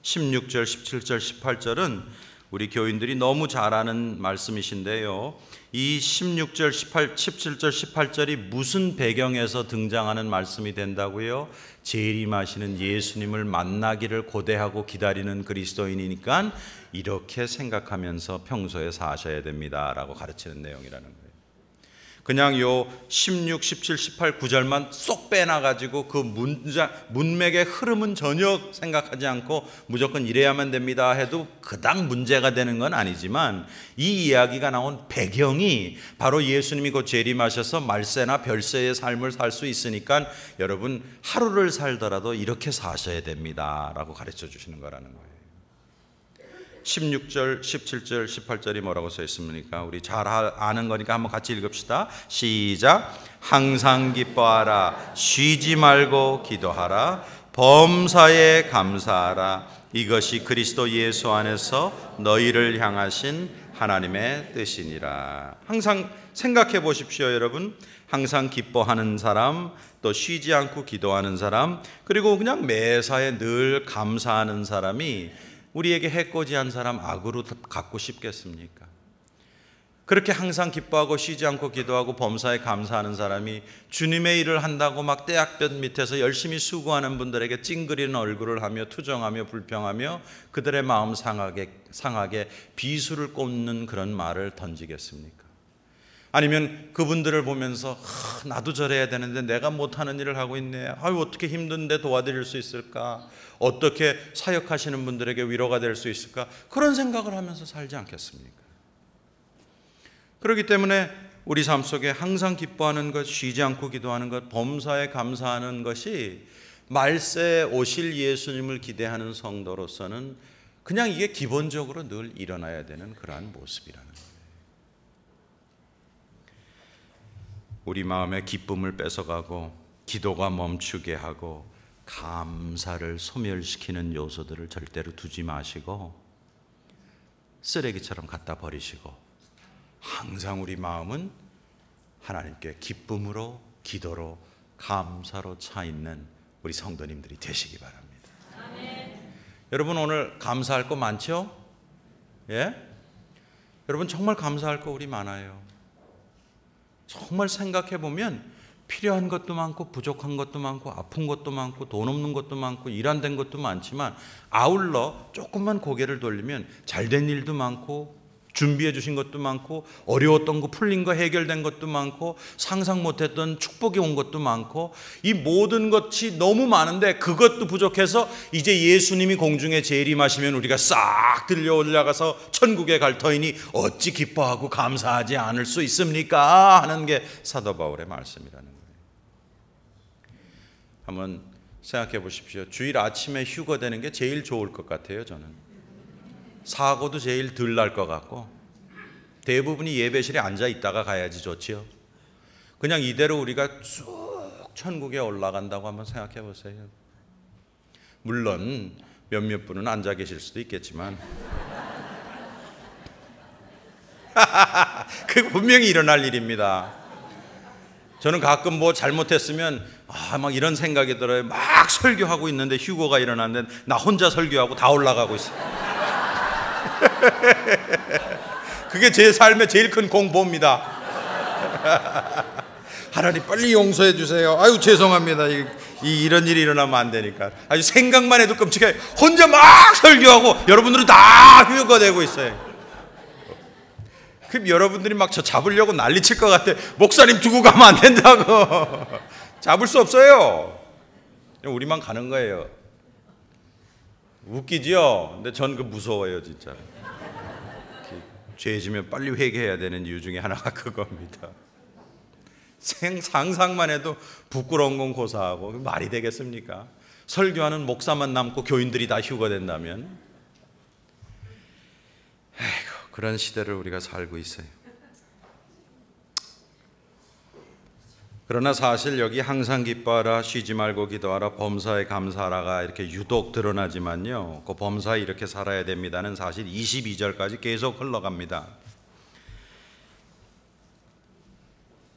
Speaker 1: 16절, 17절, 18절은 우리 교인들이 너무 잘 아는 말씀이신데요. 이 16절, 18, 17절, 18절이 무슨 배경에서 등장하는 말씀이 된다고요? 재림하시는 예수님을 만나기를 고대하고 기다리는 그리스도인이니까 이렇게 생각하면서 평소에 사셔야 됩니다라고 가르치는 내용이라는 거예요. 그냥 요 16, 17, 18, 구절만쏙 빼놔가지고 그 문장, 문맥의 흐름은 전혀 생각하지 않고 무조건 이래야만 됩니다 해도 그닥 문제가 되는 건 아니지만 이 이야기가 나온 배경이 바로 예수님이 곧 재림하셔서 말세나 별세의 삶을 살 수 있으니까 여러분 하루를 살더라도 이렇게 사셔야 됩니다 라고 가르쳐 주시는 거라는 거예요. 16절, 17절, 18절이 뭐라고 써 있습니까? 우리 잘 아는 거니까 한번 같이 읽읍시다. 시작. 항상 기뻐하라. 쉬지 말고 기도하라. 범사에 감사하라. 이것이 그리스도 예수 안에서 너희를 향하신 하나님의 뜻이니라. 항상 생각해 보십시오, 여러분. 항상 기뻐하는 사람, 또 쉬지 않고 기도하는 사람, 그리고 그냥 매사에 늘 감사하는 사람이 우리에게 해코지한 사람 악으로 갖고 싶겠습니까? 그렇게 항상 기뻐하고 쉬지 않고 기도하고 범사에 감사하는 사람이 주님의 일을 한다고 막 때약볕 밑에서 열심히 수고하는 분들에게 찡그리는 얼굴을 하며 투정하며 불평하며 그들의 마음 상하게, 상하게 비수를 꽂는 그런 말을 던지겠습니까? 아니면 그분들을 보면서 나도 저래야 되는데 내가 못하는 일을 하고 있네. 아유 어떻게 힘든데 도와드릴 수 있을까? 어떻게 사역하시는 분들에게 위로가 될 수 있을까? 그런 생각을 하면서 살지 않겠습니까? 그렇기 때문에 우리 삶 속에 항상 기뻐하는 것, 쉬지 않고 기도하는 것, 범사에 감사하는 것이 말세 오실 예수님을 기대하는 성도로서는 그냥 이게 기본적으로 늘 일어나야 되는 그러한 모습이라는 거 우리 마음의 기쁨을 뺏어가고 기도가 멈추게 하고 감사를 소멸시키는 요소들을 절대로 두지 마시고 쓰레기처럼 갖다 버리시고 항상 우리 마음은 하나님께 기쁨으로 기도로 감사로 차 있는 우리 성도님들이 되시기 바랍니다. 아멘. 여러분 오늘 감사할 거 많죠? 예? 여러분 정말 감사할 거 우리 많아요. 정말 생각해 보면 필요한 것도 많고 부족한 것도 많고 아픈 것도 많고 돈 없는 것도 많고 일 안 된 것도 많지만 아울러 조금만 고개를 돌리면 잘된 일도 많고 준비해 주신 것도 많고 어려웠던 거 풀린 거 해결된 것도 많고 상상 못했던 축복이 온 것도 많고 이 모든 것이 너무 많은데 그것도 부족해서 이제 예수님이 공중에 재림하시면 우리가 싹 들려 올라가서 천국에 갈 터이니 어찌 기뻐하고 감사하지 않을 수 있습니까 하는 게 사도 바울의 말씀이라는 거예요. 한번 생각해 보십시오. 주일 아침에 휴거되는 게 제일 좋을 것 같아요, 저는. 사고도 제일 덜 날 것 같고 대부분이 예배실에 앉아 있다가 가야지 좋지요. 그냥 이대로 우리가 쭉 천국에 올라간다고 한번 생각해 보세요. 물론 몇몇 분은 앉아 계실 수도 있겠지만 그 분명히 일어날 일입니다. 저는 가끔 뭐 잘못했으면 아, 막 이런 생각이 들어요. 막 설교하고 있는데 휴고가 일어났는데 나 혼자 설교하고 다 올라가고 있어요. 그게 제 삶의 제일 큰 공보입니다. 하나님 빨리 용서해 주세요. 아유 죄송합니다. 이, 이, 런 일이 일어나면 안 되니까. 아주 생각만 해도 끔찍해. 혼자 막 설교하고 여러분들은 다 휴가 되고 있어요. 그럼 여러분들이 막 저 잡으려고 난리칠 것 같아. 목사님 두고 가면 안 된다고. 잡을 수 없어요. 우리만 가는 거예요. 웃기지요? 근데 전 그 무서워요, 진짜. 죄 지면 빨리 회개해야 되는 이유 중에 하나가 그겁니다. 생 상상만 해도 부끄러운 건 고사하고 말이 되겠습니까? 설교하는 목사만 남고 교인들이 다 휴가 된다면 에이 그런 시대를 우리가 살고 있어요. 그러나 사실 여기 항상 기뻐하라 쉬지 말고 기도하라 범사에 감사하라가 이렇게 유독 드러나지만요. 그 범사에 이렇게 살아야 됩니다는 사실 22절까지 계속 흘러갑니다.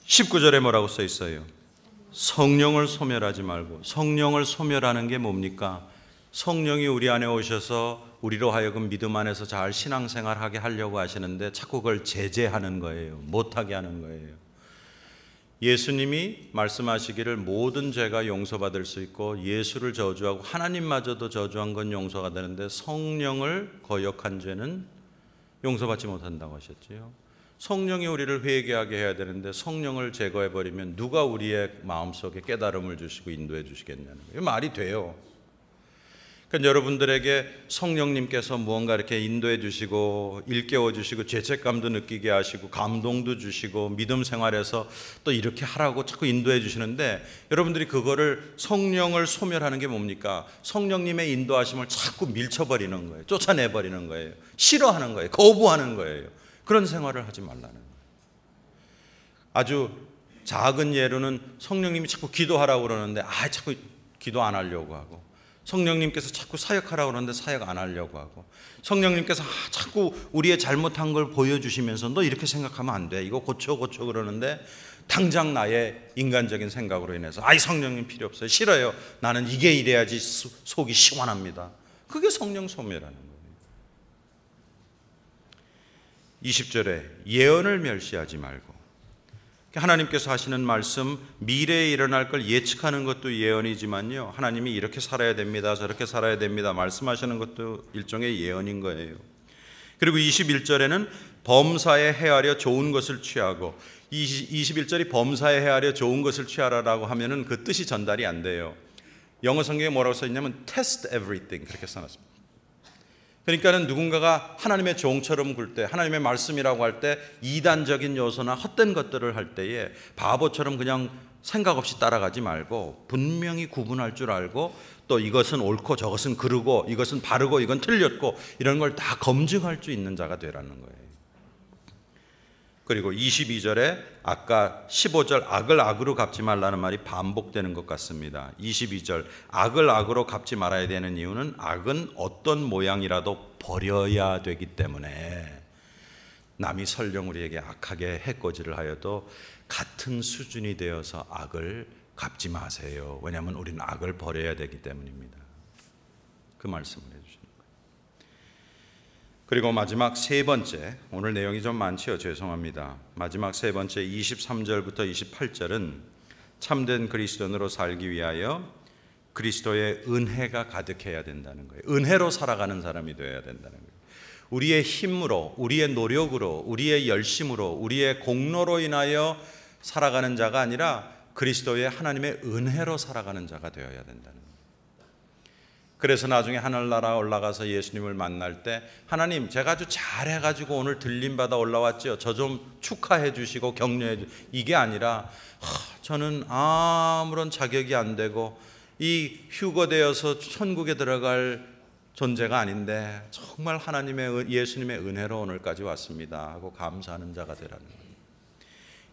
Speaker 1: 19절에 뭐라고 써 있어요? 성령을 소멸하지 말고 성령을 소멸하는 게 뭡니까? 성령이 우리 안에 오셔서 우리로 하여금 믿음 안에서 잘 신앙생활하게 하려고 하시는데 자꾸 그걸 제재하는 거예요. 못하게 하는 거예요. 예수님이 말씀하시기를 모든 죄가 용서받을 수 있고 예수를 저주하고 하나님마저도 저주한 건 용서가 되는데 성령을 거역한 죄는 용서받지 못한다고 하셨지요. 성령이 우리를 회개하게 해야 되는데 성령을 제거해 버리면 누가 우리의 마음속에 깨달음을 주시고 인도해 주시겠냐는 거예요. 말이 돼요. 그러니까 여러분들에게 성령님께서 무언가 이렇게 인도해 주시고 일깨워 주시고 죄책감도 느끼게 하시고 감동도 주시고 믿음 생활에서 또 이렇게 하라고 자꾸 인도해 주시는데 여러분들이 그거를 성령을 소멸하는 게 뭡니까? 성령님의 인도하심을 자꾸 밀쳐버리는 거예요. 쫓아내버리는 거예요. 싫어하는 거예요. 거부하는 거예요. 그런 생활을 하지 말라는 거예요. 아주 작은 예로는 성령님이 자꾸 기도하라고 그러는데 아 자꾸 기도 안 하려고 하고 성령님께서 자꾸 사역하라고 그러는데 사역 안 하려고 하고 성령님께서 아, 자꾸 우리의 잘못한 걸 보여주시면서 너 이렇게 생각하면 안 돼. 이거 고쳐 고쳐 그러는데 당장 나의 인간적인 생각으로 인해서 아이 성령님 필요 없어요. 싫어요. 나는 이게 이래야지 속이 시원합니다. 그게 성령 소멸하는 거예요. 20절에 예언을 멸시하지 말고 하나님께서 하시는 말씀 미래에 일어날 걸 예측하는 것도 예언이지만요. 하나님이 이렇게 살아야 됩니다. 저렇게 살아야 됩니다. 말씀하시는 것도 일종의 예언인 거예요. 그리고 21절에는 범사에 헤아려 좋은 것을 취하고 21절이 범사에 헤아려 좋은 것을 취하라라고 하면은 그 뜻이 전달이 안 돼요. 영어 성경에 뭐라고 써 있냐면 test everything 그렇게 써 놨습니다. 그러니까는 누군가가 하나님의 종처럼 굴 때, 하나님의 말씀이라고 할 때 이단적인 요소나 헛된 것들을 할 때에 바보처럼 그냥 생각 없이 따라가지 말고 분명히 구분할 줄 알고 또 이것은 옳고 저것은 그르고 이것은 바르고 이건 틀렸고 이런 걸 다 검증할 수 있는 자가 되라는 거예요. 그리고 22절에 아까 15절 악을 악으로 갚지 말라는 말이 반복되는 것 같습니다. 22절 악을 악으로 갚지 말아야 되는 이유는 악은 어떤 모양이라도 버려야 되기 때문에 남이 설령 우리에게 악하게 해코지를 하여도 같은 수준이 되어서 악을 갚지 마세요. 왜냐하면 우리는 악을 버려야 되기 때문입니다. 그 말씀을 그리고 마지막 세 번째, 오늘 내용이 좀 많지요. 죄송합니다. 마지막 세 번째 23절부터 28절은 참된 그리스도인으로 살기 위하여 그리스도의 은혜가 가득해야 된다는 거예요. 은혜로 살아가는 사람이 되어야 된다는 거예요. 우리의 힘으로, 우리의 노력으로, 우리의 열심으로, 우리의 공로로 인하여 살아가는 자가 아니라 그리스도의 하나님의 은혜로 살아가는 자가 되어야 된다는 거예요. 그래서 나중에 하늘나라 올라가서 예수님을 만날 때 하나님 제가 아주 잘해가지고 오늘 들림받아 올라왔지요저 좀 축하해 주시고 격려해 주 이게 아니라 하, 저는 아무런 자격이 안 되고 이 휴거되어서 천국에 들어갈 존재가 아닌데 정말 하나님의 예수님의 은혜로 오늘까지 왔습니다 하고 감사하는 자가 되라는 거예요.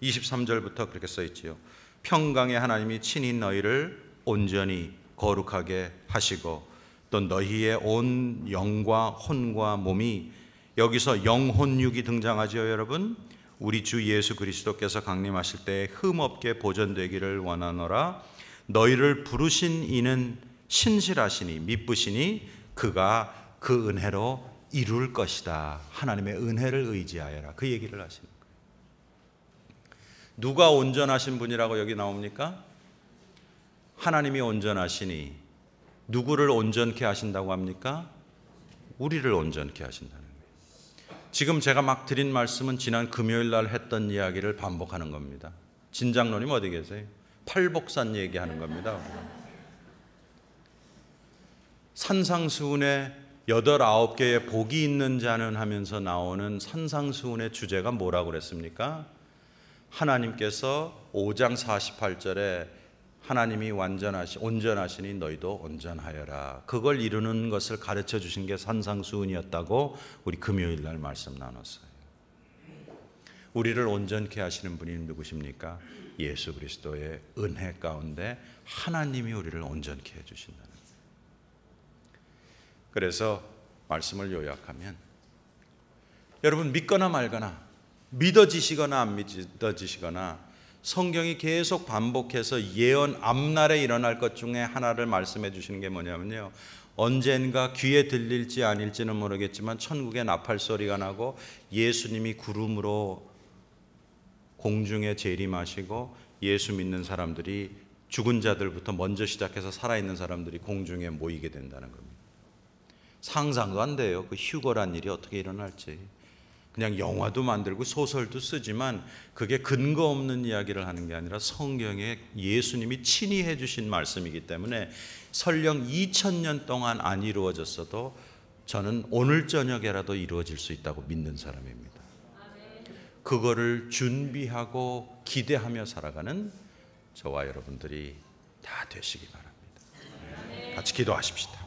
Speaker 1: 23절부터 그렇게 써 있지요. 평강의 하나님이 친히 너희를 온전히 거룩하게 하시고 또 너희의 온 영과 혼과 몸이 여기서 영혼육이 등장하죠, 여러분. 우리 주 예수 그리스도께서 강림하실 때 흠없게 보존되기를 원하노라. 너희를 부르신 이는 신실하시니 미쁘시니 그가 그 은혜로 이룰 것이다. 하나님의 은혜를 의지하여라. 그 얘기를 하시는 거 누가 온전하신 분이라고 여기 나옵니까? 하나님이 온전하시니 누구를 온전케 하신다고 합니까? 우리를 온전케 하신다는 거예요. 지금 제가 막 드린 말씀은 지난 금요일 날 했던 이야기를 반복하는 겁니다. 진장로님 어디 계세요? 팔복산 얘기하는 겁니다. 산상수훈의 여덟 아홉 개의 복이 있는 자는 하면서 나오는 산상수훈의 주제가 뭐라고 그랬습니까? 하나님께서 5장 48절에 하나님이 완전하시 온전하시니 너희도 온전하여라. 그걸 이루는 것을 가르쳐 주신 게 산상수훈이었다고 우리 금요일 날 말씀 나눴어요. 우리를 온전케 하시는 분이 누구십니까? 예수 그리스도의 은혜 가운데 하나님이 우리를 온전케 해 주신다는 그래서 말씀을 요약하면 여러분 믿거나 말거나 믿어지시거나 안 믿어지시거나 성경이 계속 반복해서 예언 앞날에 일어날 것 중에 하나를 말씀해 주시는 게 뭐냐면요. 언젠가 귀에 들릴지 아닐지는 모르겠지만 천국에 나팔 소리가 나고 예수님이 구름으로 공중에 재림하시고 예수 믿는 사람들이 죽은 자들부터 먼저 시작해서 살아있는 사람들이 공중에 모이게 된다는 겁니다. 상상도 안 돼요. 그 휴거란 일이 어떻게 일어날지. 그냥 영화도 만들고 소설도 쓰지만 그게 근거 없는 이야기를 하는 게 아니라 성경에 예수님이 친히 해주신 말씀이기 때문에 설령 2000년 동안 안 이루어졌어도 저는 오늘 저녁에라도 이루어질 수 있다고 믿는 사람입니다. 그거를 준비하고 기대하며 살아가는 저와 여러분들이 다 되시기 바랍니다. 같이 기도하십시다.